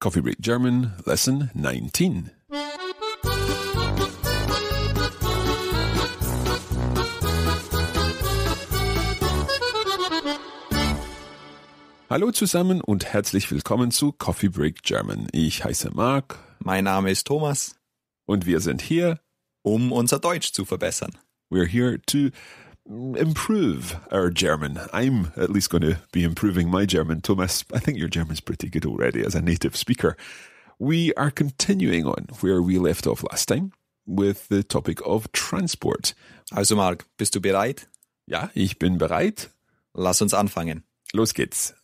Coffee Break German Lesson 19. Hallo zusammen und herzlich willkommen zu Coffee Break German. Ich heiße Marc. Mein Name ist Thomas. Und wir sind hier, um unser Deutsch zu verbessern. We're here to improve our German. I'm at least going to be improving my German. Thomas, I think your German's pretty good already as a native speaker. We are continuing on where we left off last time with the topic of transport. Also Mark, bist du bereit? Ja, ich bin bereit. Lass uns anfangen. Los geht's.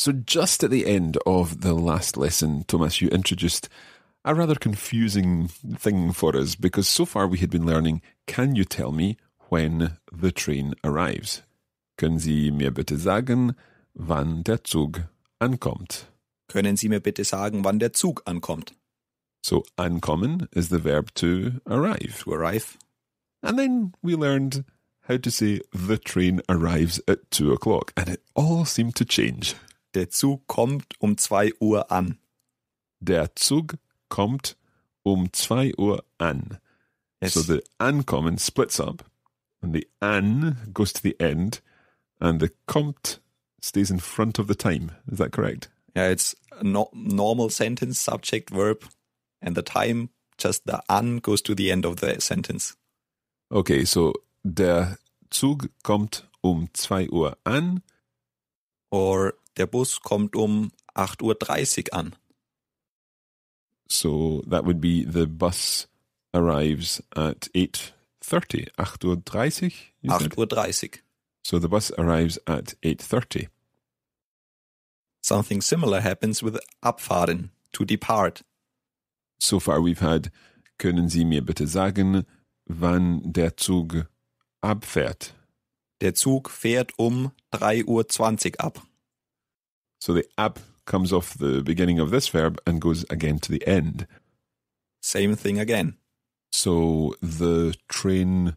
So just at the end of the last lesson, Thomas, you introduced a rather confusing thing for us because so far we had been learning, can you tell me when the train arrives? Können Sie mir bitte sagen, wann der Zug ankommt? Können Sie mir bitte sagen, wann der Zug ankommt? So ankommen is the verb to arrive. To arrive. And then we learned how to say the train arrives at two o'clock, and it all seemed to change. Der Zug kommt um zwei Uhr an. Der Zug kommt um 2 Uhr an. Yes. So the ankommen splits up and the an goes to the end and the kommt stays in front of the time. Is that correct? Yeah, it's a no normal sentence, subject, verb, and the time, just the an goes to the end of the sentence. Okay, so der Zug kommt um 2 Uhr an. Or der Bus kommt um 8.30 Uhr an. So that would be the bus arrives at 8.30. 8.30 Uhr? Uhr. So the bus arrives at 8.30. Something similar happens with abfahren, to depart. So far we've had Können Sie mir bitte sagen, wann der Zug abfährt? Der Zug fährt um 3.20 Uhr ab. So the ab comes off the beginning of this verb and goes again to the end. Same thing again. So the train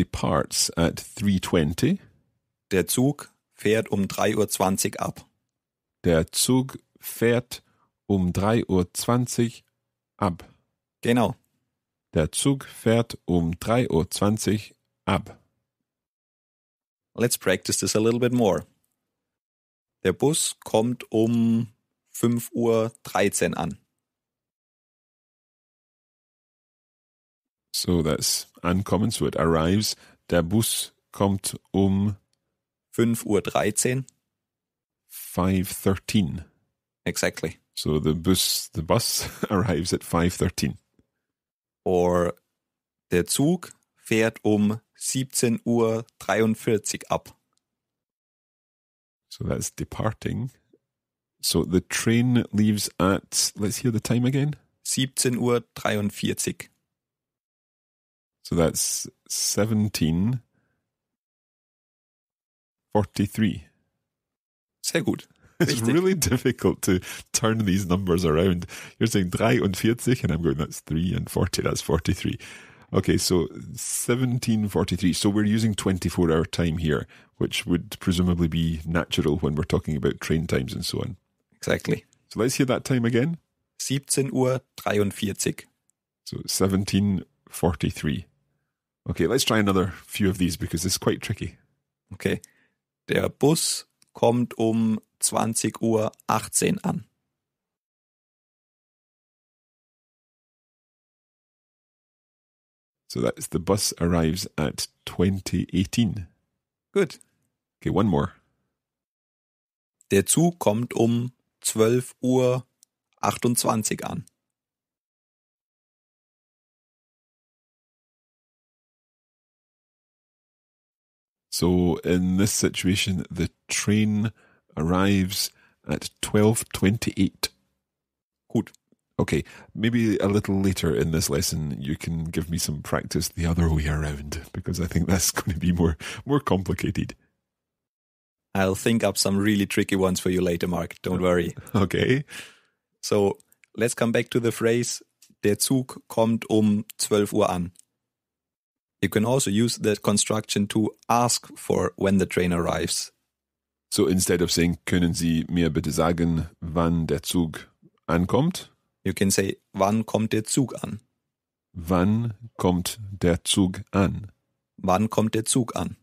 departs at 3.20. Der Zug fährt um 3.20 Uhr ab. Der Zug fährt um 3.20 Uhr ab. Genau. Der Zug fährt um 3.20 Uhr ab. Let's practice this a little bit more. Der Bus kommt um fünf Uhr dreizehn an. So, das it arrives. Der Bus kommt um fünf Uhr. dreizehn. 5.13. Exactly. So the bus the bus arrives at 5.13. Or der Zug fährt um 17.43 Uhr ab. So that's departing. So the train leaves at, let's hear the time again. 17.43 Uhr. So that's 17.43. Sehr gut. It's Richtig. really difficult to turn these numbers around. You're saying 43 and I'm going, that's 3 and 40, that's 43. Okay, so 1743. So we're using 24 hour time here, which would presumably be natural when we're talking about train times and so on. Exactly. So let's hear that time again. 17 Uhr 43. So 1743. Okay, let's try another few of these because it's quite tricky. Okay. Der Bus kommt um 20 Uhr 18 an. So that's the bus arrives at 2018. Good. Okay, one more. Der Zug kommt um 12 Uhr 28 an. So in this situation, the train arrives at 12.28. Gut. Okay, maybe a little later in this lesson you can give me some practice the other way around because I think that's going to be more more complicated. I'll think up some really tricky ones for you later, Mark. Don't worry. Okay. So let's come back to the phrase, der Zug kommt um 12 Uhr an. You can also use that construction to ask for when the train arrives. So instead of saying, können Sie mir bitte sagen, wann der Zug ankommt, You can say, wann kommt der Zug an? Wann kommt der Zug an? Wann kommt der Zug an?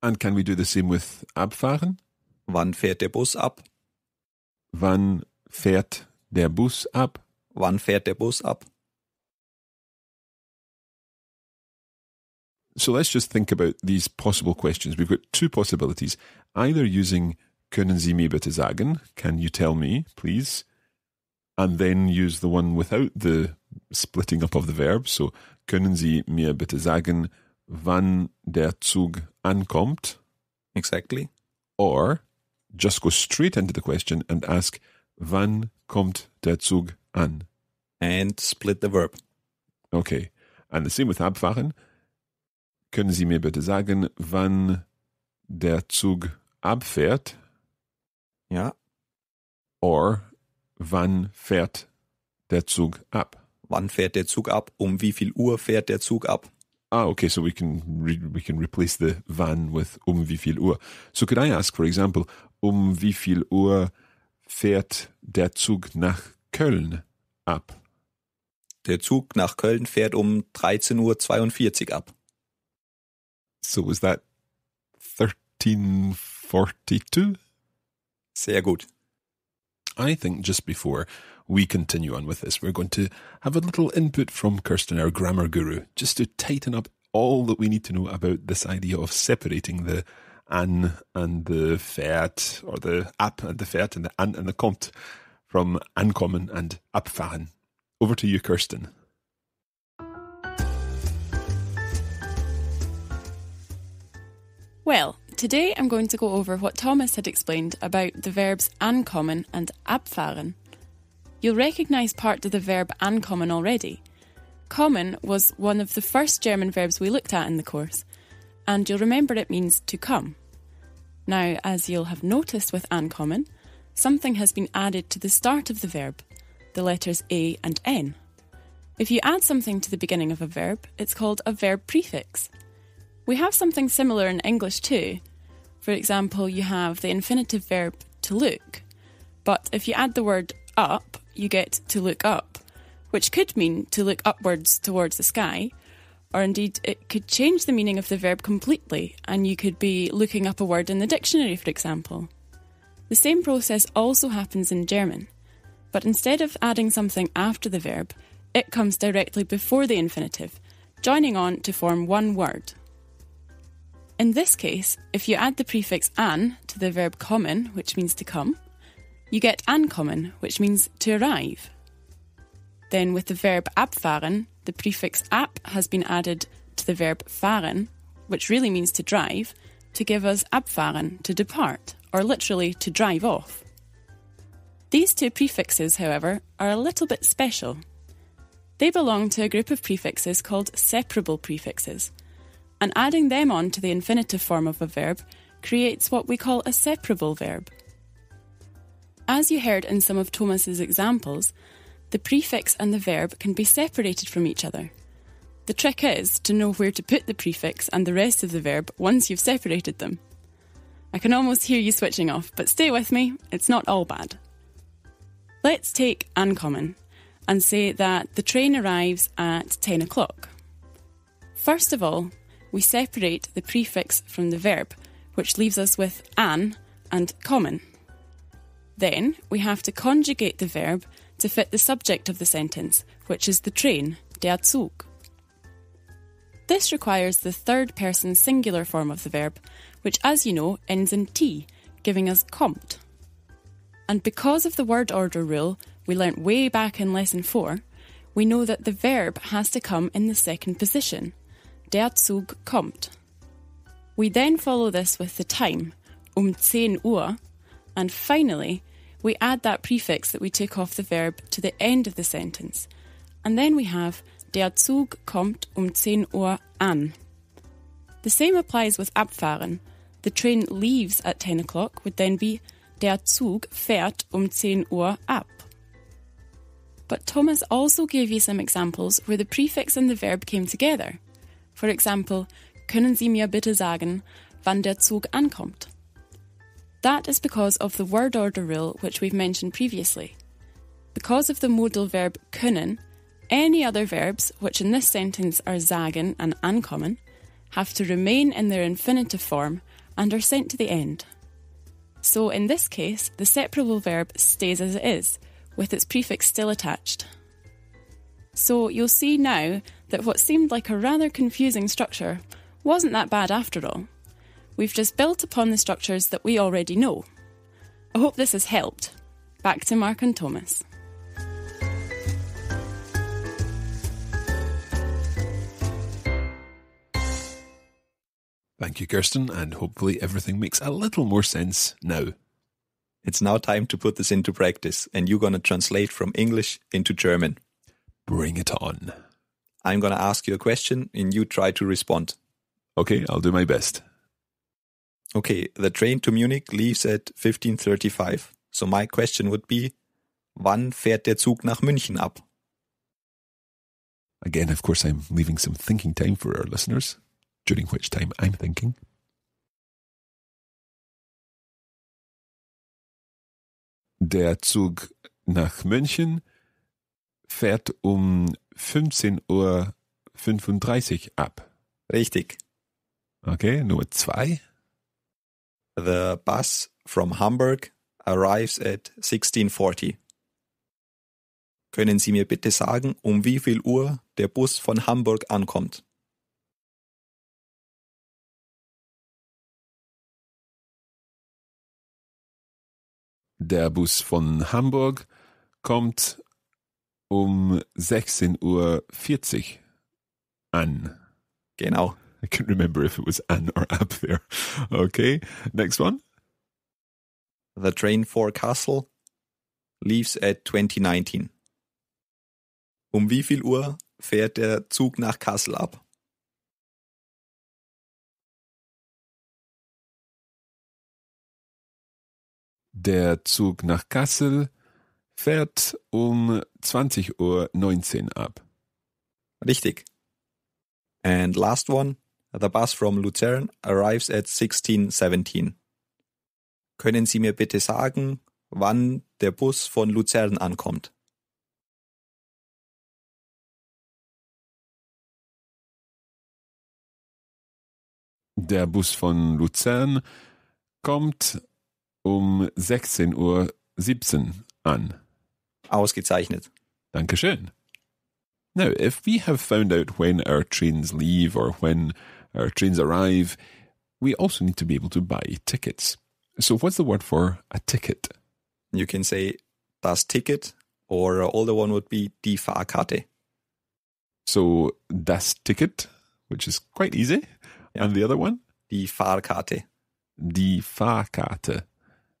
And can we do the same with abfahren? Wann fährt der Bus ab? Wann fährt der Bus ab? Wann fährt der Bus ab? So let's just think about these possible questions. We've got two possibilities either using Können Sie mir bitte sagen? Can you tell me, please? And then use the one without the splitting up of the verb. So, können Sie mir bitte sagen, wann der Zug ankommt? Exactly. Or just go straight into the question and ask, wann kommt der Zug an? And split the verb. Okay. And the same with abfahren. Können Sie mir bitte sagen, wann der Zug abfährt? Ja. Or wann fährt der Zug ab? Wann fährt der Zug ab? Um wie viel Uhr fährt der Zug ab? Ah, okay, so we can we can replace the wann with um wie viel Uhr. So could I ask, for example, um wie viel Uhr fährt der Zug nach Köln ab? Der Zug nach Köln fährt um 13.42 Uhr ab. So was that 1342? Sehr gut. I think just before we continue on with this, we're going to have a little input from Kirsten, our grammar guru, just to tighten up all that we need to know about this idea of separating the an and the fährt, or the ab and the fährt, and the an and the kommt from ankommen and abfahren. Over to you, Kirsten. Well, Today I'm going to go over what Thomas had explained about the verbs ankommen and abfahren. You'll recognise part of the verb ankommen already. Kommen was one of the first German verbs we looked at in the course, and you'll remember it means to come. Now, as you'll have noticed with ankommen, something has been added to the start of the verb, the letters a and n. If you add something to the beginning of a verb, it's called a verb prefix. We have something similar in English too. For example, you have the infinitive verb to look, but if you add the word up, you get to look up, which could mean to look upwards towards the sky, or indeed it could change the meaning of the verb completely, and you could be looking up a word in the dictionary, for example. The same process also happens in German, but instead of adding something after the verb, it comes directly before the infinitive, joining on to form one word. In this case, if you add the prefix an to the verb common, which means to come, you get ankommen, which means to arrive. Then with the verb abfahren, the prefix ab has been added to the verb fahren, which really means to drive, to give us abfahren, to depart, or literally to drive off. These two prefixes, however, are a little bit special. They belong to a group of prefixes called separable prefixes and adding them on to the infinitive form of a verb creates what we call a separable verb. As you heard in some of Thomas's examples, the prefix and the verb can be separated from each other. The trick is to know where to put the prefix and the rest of the verb once you've separated them. I can almost hear you switching off, but stay with me, it's not all bad. Let's take uncommon and say that the train arrives at 10 o'clock. First of all, we separate the prefix from the verb, which leaves us with an and common. Then we have to conjugate the verb to fit the subject of the sentence, which is the train, der Zug. This requires the third person singular form of the verb, which, as you know, ends in T, giving us kommt. And because of the word order rule we learnt way back in lesson 4, we know that the verb has to come in the second position, Der Zug kommt. We then follow this with the time, um 10 Uhr, and finally, we add that prefix that we took off the verb to the end of the sentence. And then we have Der Zug kommt um 10 Uhr an. The same applies with abfahren. The train leaves at 10 o'clock would then be Der Zug fährt um 10 Uhr ab. But Thomas also gave you some examples where the prefix and the verb came together. For example, können Sie mir bitte sagen, wann der Zug ankommt? That is because of the word order rule which we've mentioned previously. Because of the modal verb können, any other verbs, which in this sentence are sagen and ankommen, have to remain in their infinitive form and are sent to the end. So in this case, the separable verb stays as it is, with its prefix still attached. So you'll see now that what seemed like a rather confusing structure wasn't that bad after all. We've just built upon the structures that we already know. I hope this has helped. Back to Mark and Thomas. Thank you, Kirsten, and hopefully everything makes a little more sense now. It's now time to put this into practice, and you're going to translate from English into German. Bring it on. I'm going to ask you a question and you try to respond. Okay, I'll do my best. Okay, the train to Munich leaves at 15:35. So my question would be, wann fährt der Zug nach München ab? Again, of course, I'm leaving some thinking time for our listeners, during which time I'm thinking. Der Zug nach München fährt um 15.35 Uhr ab. Richtig. Okay, Nummer zwei. The bus from Hamburg arrives at 1640. Können Sie mir bitte sagen, um wie viel Uhr der Bus von Hamburg ankommt? Der Bus von Hamburg kommt um 16.40 Uhr an. Genau. I can't remember if it was an or up there. Okay, next one. The train for Castle leaves at 2019. Um wie viel Uhr fährt der Zug nach Kassel ab? Der Zug nach Kassel fährt um 20.19 Uhr ab. Richtig. And last one, the bus from Luzern arrives at 16.17. Können Sie mir bitte sagen, wann der Bus von Luzern ankommt? Der Bus von Luzern kommt um 16.17 Uhr an. Ausgezeichnet. Dankeschön. Now, if we have found out when our trains leave or when our trains arrive, we also need to be able to buy tickets. So, what's the word for a ticket? You can say das Ticket, or uh, older one would be die Fahrkarte. So, das Ticket, which is quite easy. Yeah. And the other one? Die Fahrkarte. Die Fahrkarte.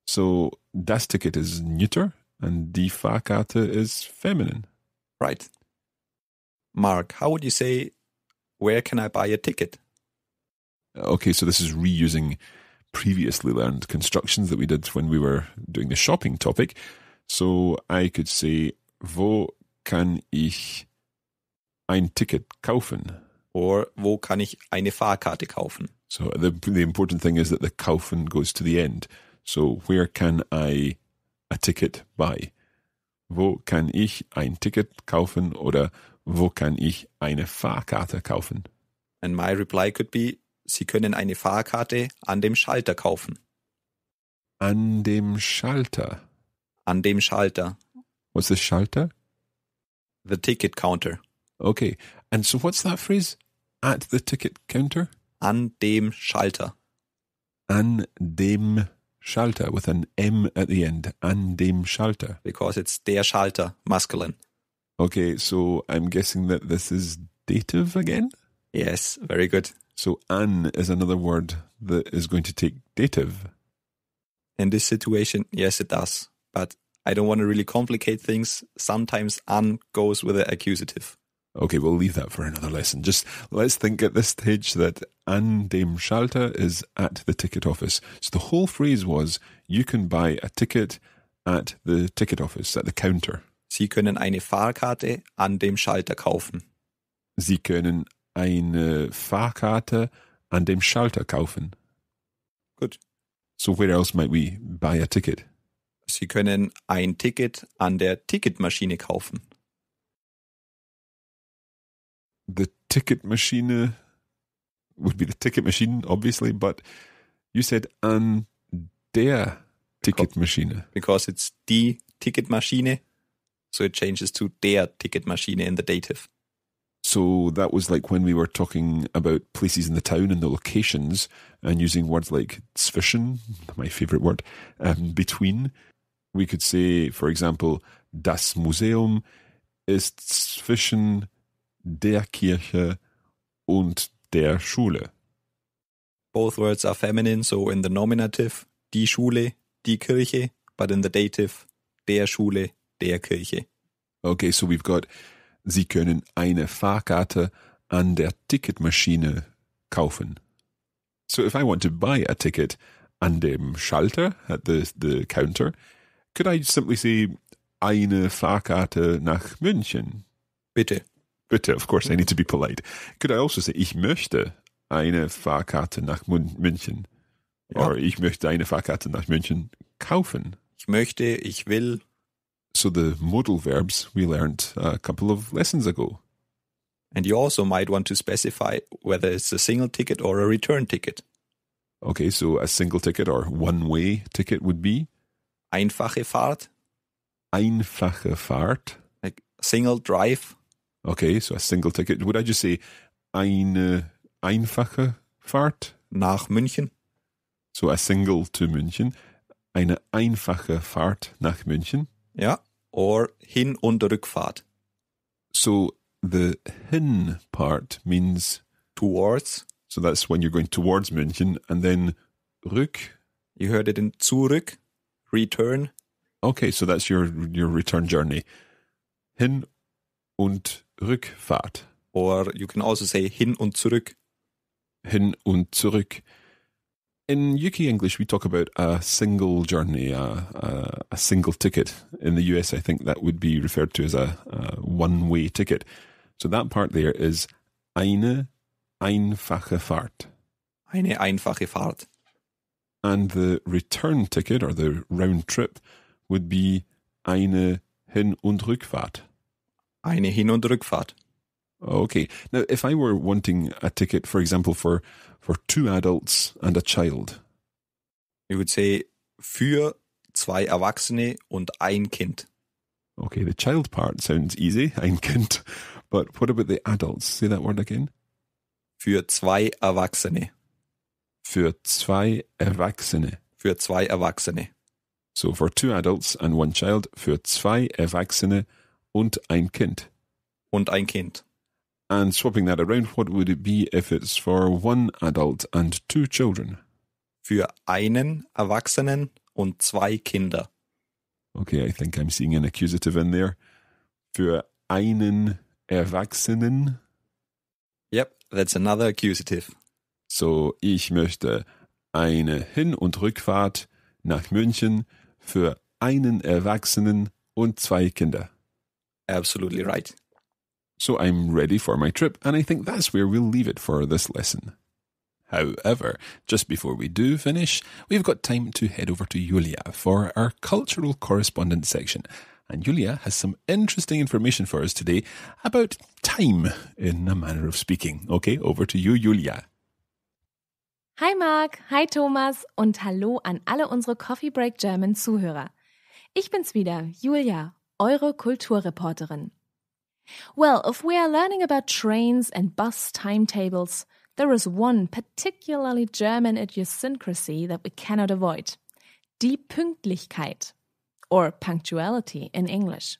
So, das Ticket is neuter and die Fahrkarte is feminine. Right. Mark, how would you say, where can I buy a ticket? Uh, okay, so this is reusing previously learned constructions that we did when we were doing the shopping topic. So I could say, wo kann ich ein Ticket kaufen? Or wo kann ich eine Fahrkarte kaufen? So the, the important thing is that the kaufen goes to the end. So where can I a ticket buy? Wo kann ich ein Ticket kaufen oder wo kann ich eine Fahrkarte kaufen? And my reply could be, Sie können eine Fahrkarte an dem Schalter kaufen. An dem Schalter? An dem Schalter. What's the Schalter? The ticket counter. Okay. And so what's that phrase? At the ticket counter? An dem Schalter. An dem Schalter. Schalter with an M at the end. An dem Schalter. Because it's der Schalter, masculine. Okay, so I'm guessing that this is dative again? Yes, very good. So an is another word that is going to take dative. In this situation, yes, it does. But I don't want to really complicate things. Sometimes an goes with the accusative. Okay, we'll leave that for another lesson. Just let's think at this stage that an dem Schalter is at the ticket office. So the whole phrase was you can buy a ticket at the ticket office, at the counter. Sie können eine Fahrkarte an dem Schalter kaufen. Sie können eine Fahrkarte an dem Schalter kaufen. Gut. So where else might we buy a ticket? Sie können ein Ticket an der Ticketmaschine kaufen the ticket machine uh, would be the ticket machine, obviously, but you said an der ticket machine. Because it's the ticket machine. So it changes to der ticket machine in the dative. So that was like when we were talking about places in the town and the locations and using words like zwischen, my favorite word, um, between. We could say, for example, das Museum ist zwischen der Kirche und der Schule. Both words are feminine, so in the nominative, die Schule, die Kirche, but in the dative, der Schule, der Kirche. Okay, so we've got, Sie können eine Fahrkarte an der Ticketmaschine kaufen. So if I want to buy a ticket an dem Schalter, at the, the counter, could I simply say eine Fahrkarte nach München? Bitte. Bitte, of course, I need to be polite. Could I also say, ich möchte eine Fahrkarte nach München? Ja. Or ich möchte eine Fahrkarte nach München kaufen. Ich möchte, ich will. So the modal verbs we learned a couple of lessons ago. And you also might want to specify whether it's a single ticket or a return ticket. Okay, so a single ticket or one way ticket would be? Einfache Fahrt. Einfache Fahrt. Like single drive. Okay, so a single ticket. Would I just say eine äh, einfache Fahrt? Nach München. So a single to München. Eine einfache Fahrt nach München. Yeah. Or Hin- und Rückfahrt. So the hin part means towards. So that's when you're going towards München. And then rück. You heard it in zurück, return. Okay, so that's your your return journey. Hin und Rückfahrt. Or you can also say hin und zurück. Hin und zurück. In UK English, we talk about a single journey, a, a, a single ticket. In the US, I think that would be referred to as a, a one way ticket. So that part there is eine einfache Fahrt. Eine einfache Fahrt. And the return ticket or the round trip would be eine Hin- und Rückfahrt. Eine Hin- und Rückfahrt. Okay. Now, if I were wanting a ticket, for example, for, for two adults and a child. You would say für zwei Erwachsene und ein Kind. Okay, the child part sounds easy, ein Kind. But what about the adults? Say that word again. Für zwei Erwachsene. Für zwei Erwachsene. Für zwei Erwachsene. So for two adults and one child, für zwei Erwachsene und ein Kind. Und ein Kind. And swapping that around, what would it be if it's for one adult and two children? Für einen Erwachsenen und zwei Kinder. Okay, I think I'm seeing an accusative in there. Für einen Erwachsenen. Yep, that's another accusative. So, ich möchte eine Hin- und Rückfahrt nach München für einen Erwachsenen und zwei Kinder. Absolutely right. So I'm ready for my trip, and I think that's where we'll leave it for this lesson. However, just before we do finish, we've got time to head over to Yulia for our cultural correspondence section. And Yulia has some interesting information for us today about time in a manner of speaking. Okay, over to you, Julia. Hi Mark. hi Thomas und hallo an alle unsere Coffee Break German Zuhörer. Ich bin's wieder, Julia, eure Kulturreporterin. Well, if we are learning about trains and bus timetables, there is one particularly German idiosyncrasy that we cannot avoid. Die Pünktlichkeit, or punctuality in English.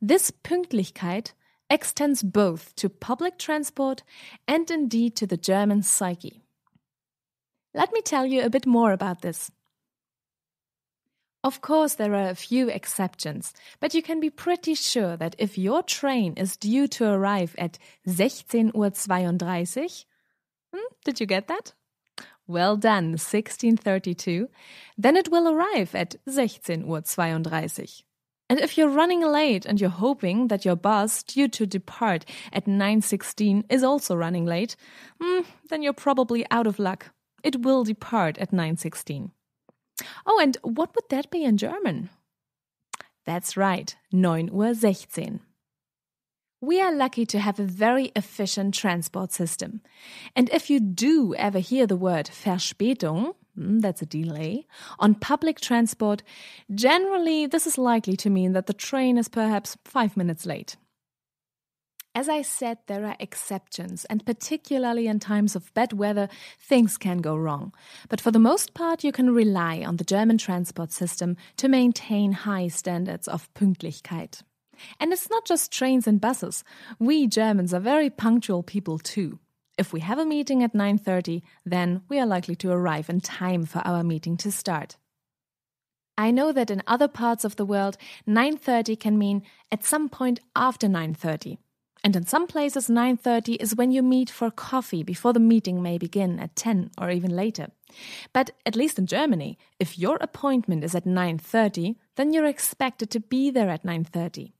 This Pünktlichkeit extends both to public transport and indeed to the German psyche. Let me tell you a bit more about this. Of course, there are a few exceptions, but you can be pretty sure that if your train is due to arrive at 16.32 Uhr, hmm, did you get that? Well done, 1632, then it will arrive at 16.32 Uhr. And if you're running late and you're hoping that your bus due to depart at 9.16 is also running late, hmm, then you're probably out of luck. It will depart at 9.16. Oh, and what would that be in German? That's right, 9 Uhr 16. We are lucky to have a very efficient transport system. And if you do ever hear the word Verspätung, hmm, that's a delay, on public transport, generally this is likely to mean that the train is perhaps five minutes late. As I said, there are exceptions, and particularly in times of bad weather, things can go wrong. But for the most part, you can rely on the German transport system to maintain high standards of Pünktlichkeit. And it's not just trains and buses. We Germans are very punctual people too. If we have a meeting at 9:30, then we are likely to arrive in time for our meeting to start. I know that in other parts of the world, 9:30 can mean at some point after 9:30. And in some places 9:30 is when you meet for coffee before the meeting may begin at 10 or even later. But at least in Germany, if your appointment is at 9:30, then you're expected to be there at 9:30.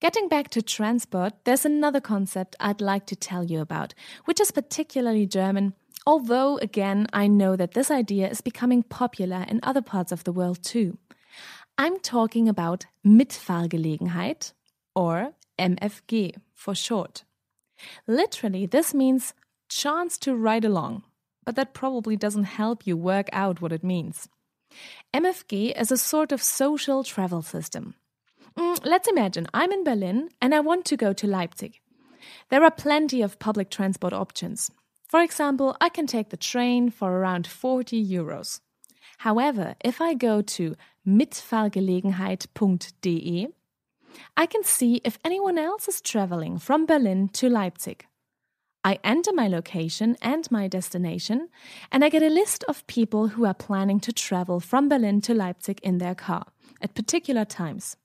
Getting back to transport, there's another concept I'd like to tell you about, which is particularly German, although again, I know that this idea is becoming popular in other parts of the world too. I'm talking about Mitfahrgelegenheit or MFG for short. Literally, this means chance to ride along, but that probably doesn't help you work out what it means. MFG is a sort of social travel system. Mm, let's imagine I'm in Berlin and I want to go to Leipzig. There are plenty of public transport options. For example, I can take the train for around 40 euros. However, if I go to mitfahrgelegenheit.de, I can see if anyone else is traveling from Berlin to Leipzig. I enter my location and my destination, and I get a list of people who are planning to travel from Berlin to Leipzig in their car at particular times.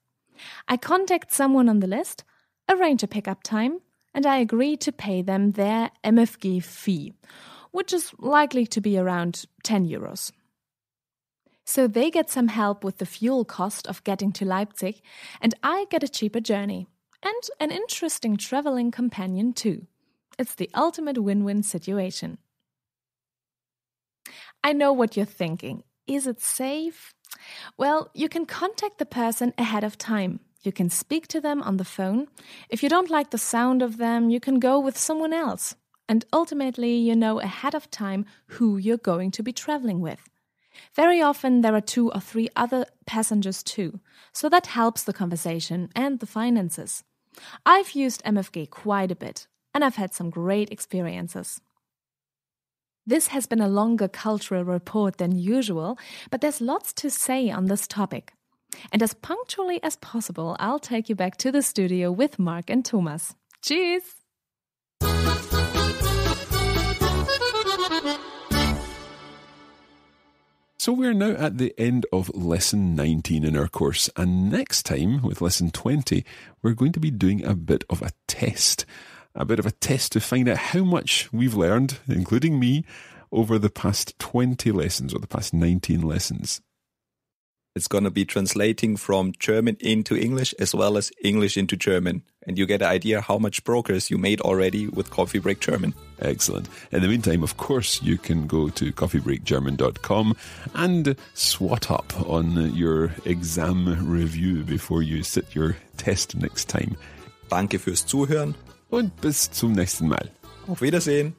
I contact someone on the list, arrange a pickup time, and I agree to pay them their MFG fee, which is likely to be around 10 euros. So they get some help with the fuel cost of getting to Leipzig, and I get a cheaper journey and an interesting traveling companion too. It's the ultimate win win situation. I know what you're thinking. Is it safe? Well, you can contact the person ahead of time. You can speak to them on the phone. If you don't like the sound of them, you can go with someone else. And ultimately, you know ahead of time who you're going to be traveling with. Very often, there are two or three other passengers too, so that helps the conversation and the finances. I've used MFG quite a bit, and I've had some great experiences. This has been a longer cultural report than usual, but there's lots to say on this topic. And as punctually as possible, I'll take you back to the studio with Mark and Thomas. Cheers! So we're now at the end of lesson 19 in our course, and next time with lesson 20, we're going to be doing a bit of a test. A bit of a test to find out how much we've learned, including me, over the past 20 lessons or the past 19 lessons. It's going to be translating from German into English as well as English into German. And you get an idea how much progress you made already with Coffee Break German. Excellent. In the meantime, of course, you can go to coffeebreakgerman.com and swat up on your exam review before you sit your test next time. Danke fürs Zuhören. Und bis zum nächsten Mal. Auf Wiedersehen.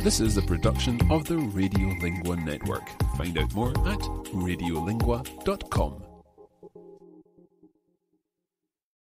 This is a production of the Radiolingua Network. Find out more at radiolingua.com.